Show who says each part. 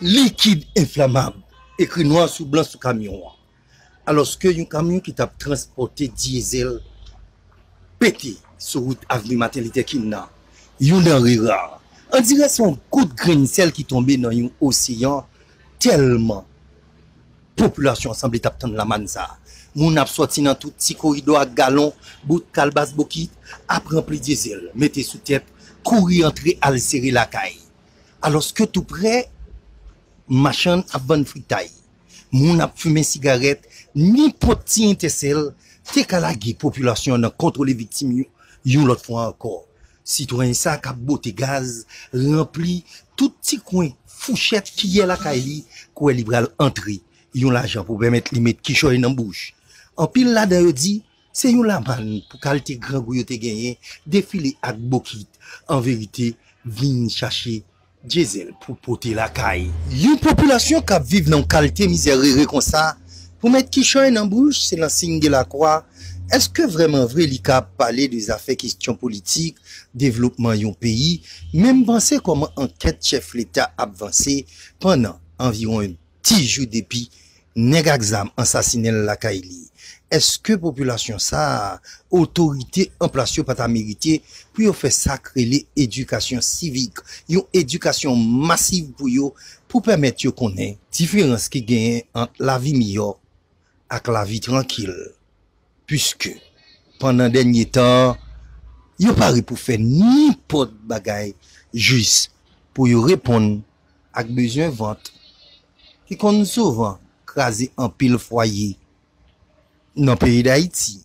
Speaker 1: likid inflamman, ekri nouan sou blan sou kamyon. Alos ke yon kamyon ki tap transporte diesel, pete sou route avni matelite kin nan, yon nan rira. An dire son kout grensel ki tombe nan yon oseyan, telman, populasyon sanble tap tan la manza. Moun ap sotinan tout si korido ak galon, bout kalbaz bokit, ap rempli diesel, mette sou tep, kouri antre al seri lakay. aloske tout pre, machan ap ban fritay. Moun ap fume sigaret, ni poti entesel, te kalage populasyon nan kontro le viktim yo, yon lot fwa ankor. Citouen sa kap bote gaz, rempli tout ti kwen fouchet ki yel akay li, kwen liberal entri. Yon la jan pou bemet li met kishoy nan bouche. An pil la dayo di, se yon la man pou kalte gran goyo te genyen, defile ak bokit. An verite, vin chache Djezel pou pote lakay. Li yon populasyon kap vive nan kalte mizerere kon sa, pou met ki choy nan bouj se nan singe lakwa, eske vreman vre li kap pale de zafè kistyon politik, devlopman yon peyi, menm vansè koman anket chèf l'Etat ap vansè panan anviron yon ti jou depi nega gzam ansasine lakay li. Eske populasyon sa otorite emplasyon pata merite pou yo fe sakre li edukasyon sivik. Yo edukasyon masiv pou yo pou pwemet yo konen. Difrense ki gen an la vi miyo ak la vi tranquil. Puske, pandan denye tan, yo pare pou fe nipot bagay jis pou yo repon ak bezwen vante. Ki kon souvan kaze an pil fwaye nan peyi da iti.